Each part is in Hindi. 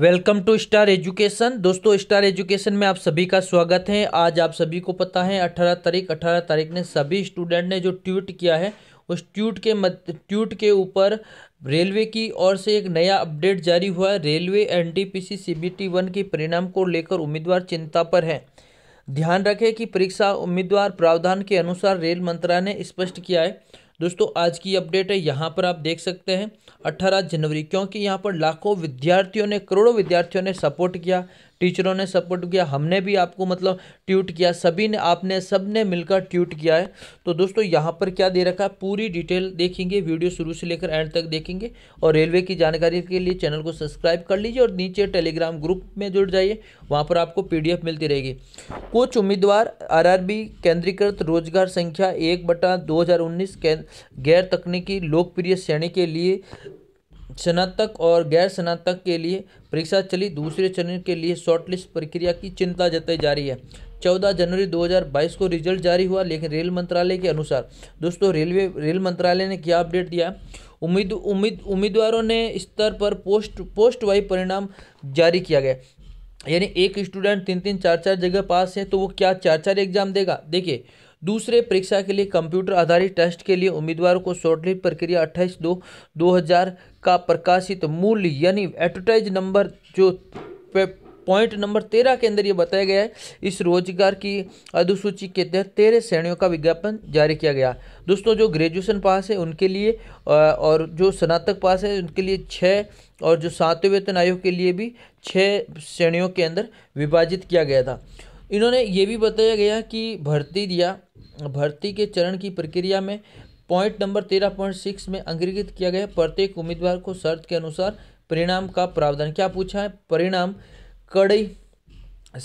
वेलकम टू स्टार एजुकेशन दोस्तों स्टार एजुकेशन में आप सभी का स्वागत है आज आप सभी को पता है 18 तारीख 18 तारीख ने सभी स्टूडेंट ने जो ट्वीट किया है उस ट्वीट के मत ट्वीट के ऊपर रेलवे की ओर से एक नया अपडेट जारी हुआ है रेलवे बी सीबीटी वन के परिणाम को लेकर उम्मीदवार चिंता पर है ध्यान रखें कि परीक्षा उम्मीदवार प्रावधान के अनुसार रेल मंत्रालय ने स्पष्ट किया है दोस्तों आज की अपडेट है यहाँ पर आप देख सकते हैं 18 जनवरी क्योंकि यहाँ पर लाखों विद्यार्थियों ने करोड़ों विद्यार्थियों ने सपोर्ट किया टीचरों ने सपोर्ट किया हमने भी आपको मतलब ट्यूट किया सभी ने आपने सब ने मिलकर ट्यूट किया है तो दोस्तों यहाँ पर क्या दे रखा है पूरी डिटेल देखेंगे वीडियो शुरू से लेकर एंड तक देखेंगे और रेलवे की जानकारी के लिए चैनल को सब्सक्राइब कर लीजिए और नीचे टेलीग्राम ग्रुप में जुड़ जाइए वहाँ पर आपको पी मिलती रहेगी कुछ उम्मीदवार बी केंद्रीकृत रोजगार संख्या एक बटा दो गैर तकनीकी लोकप्रिय श्रेणी के लिए स्नातक और गैर स्नातक के लिए परीक्षा चली दूसरे चरण के लिए शॉर्टलिस्ट प्रक्रिया की चिंता जताई जा रही है 14 जनवरी 2022 को रिजल्ट जारी हुआ लेकिन रेल मंत्रालय के अनुसार दोस्तों रेलवे रेल मंत्रालय ने क्या अपडेट दिया उम्मीद उम्मीद उम्मीदवारों ने स्तर पर पोस्ट पोस्ट वाइज परिणाम जारी किया गया यानी एक स्टूडेंट तीन तीन चार चार जगह पास है तो वो क्या चार चार एग्जाम देगा देखिए दूसरे परीक्षा के लिए कंप्यूटर आधारित टेस्ट के लिए उम्मीदवारों को शॉर्टलिस्ट प्रक्रिया 28 दो दो हज़ार का प्रकाशित मूल्य यानी एडवर्टाइज नंबर जो पॉइंट नंबर तेरह के अंदर ये बताया गया है इस रोजगार की अधिसूची के तहत तेरह श्रेणियों का विज्ञापन जारी किया गया दोस्तों जो ग्रेजुएशन पास है उनके लिए और जो स्नातक पास है उनके लिए छः और जो सातवें वेतन आयोग के लिए भी छः श्रेणियों के अंदर विभाजित किया गया था इन्होंने ये भी बताया गया कि भर्ती दिया भर्ती के चरण की प्रक्रिया में पॉइंट नंबर तेरह पॉइंट सिक्स में अंगीकृत किया गया प्रत्येक उम्मीदवार को शर्त के अनुसार परिणाम का प्रावधान क्या पूछा है परिणाम कड़ी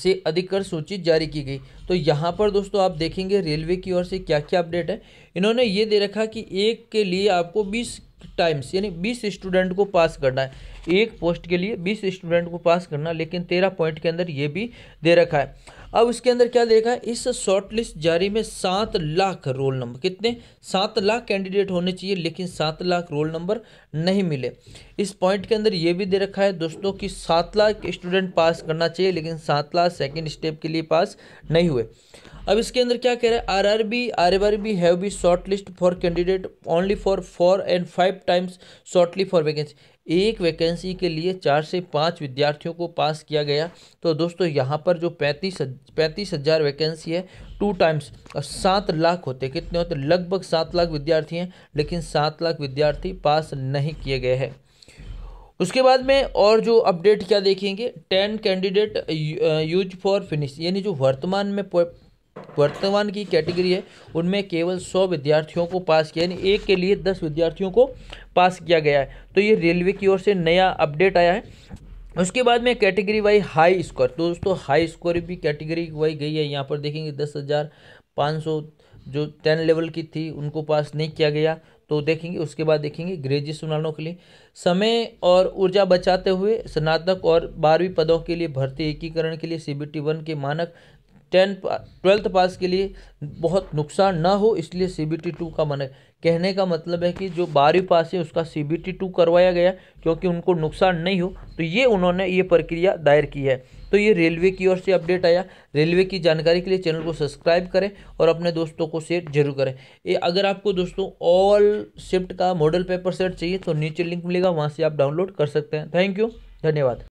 से अधिकतर सूची जारी की गई तो यहाँ पर दोस्तों आप देखेंगे रेलवे की ओर से क्या क्या अपडेट है इन्होंने ये दे रखा कि एक के लिए आपको बीस टाइम्स यानी बीस स्टूडेंट को पास करना है एक पोस्ट के लिए बीस स्टूडेंट को पास करना लेकिन तेरह पॉइंट के अंदर ये भी दे रखा है अब उसके अंदर क्या देखा है इस शॉर्ट लिस्ट जारी में सात लाख रोल नंबर कितने सात लाख कैंडिडेट होने चाहिए लेकिन सात लाख रोल नंबर नहीं मिले इस पॉइंट के अंदर ये भी दे रखा है दोस्तों कि सात लाख स्टूडेंट पास करना चाहिए लेकिन सात लाख सेकेंड स्टेप के लिए पास नहीं हुए अब इसके अंदर क्या कह रहा है R R B R R B have be shortlist for candidate only for four and five times shortly for vacancy एक वैकेंसी के लिए चार से पाँच विद्यार्थियों को पास किया गया तो दोस्तों यहाँ पर जो पैंतीस पैंतीस हज़ार वैकेंसी है टू टाइम्स और सात लाख होते कितने होते लगभग सात लाख विद्यार्थी हैं लेकिन सात लाख विद्यार्थी पास नहीं किए गए हैं उसके बाद में और जो अपडेट क्या देखेंगे ten candidate use for finish यानी जो वर्तमान में वर्तमान की कैटेगरी है उनमें केवल सौ विद्यार्थियों को पास किया यानी एक के लिए दस विद्यार्थियों को पास किया गया है तो ये रेलवे की ओर से नया अपडेट आया है उसके बाद में कैटेगरी वाई हाई स्कोर तो दोस्तों हाई स्कोर भी कैटेगरी वाई गई है यहाँ पर देखेंगे दस हज़ार पाँच सौ जो टेन लेवल की थी उनको पास नहीं किया गया तो देखेंगे उसके बाद देखेंगे ग्रेजुएशन वालों के लिए समय और ऊर्जा बचाते हुए स्नातक और बारहवीं पदों के लिए भर्ती एकीकरण के लिए सी बी टी वन के मानक टेन ट्वेल्थ पास के लिए बहुत नुकसान ना हो इसलिए सी बी टी टू का मन कहने का मतलब है कि जो बारहवीं पास है उसका सी बी टी टू करवाया गया क्योंकि उनको नुकसान नहीं हो तो ये उन्होंने ये प्रक्रिया दायर की है तो ये रेलवे की ओर से अपडेट आया रेलवे की जानकारी के लिए चैनल को सब्सक्राइब करें और अपने दोस्तों को शेयर जरूर करें ये अगर आपको दोस्तों ऑल शिफ्ट का मॉडल पेपर सेट चाहिए तो नीचे लिंक मिलेगा वहाँ से आप डाउनलोड कर सकते हैं थैंक यू धन्यवाद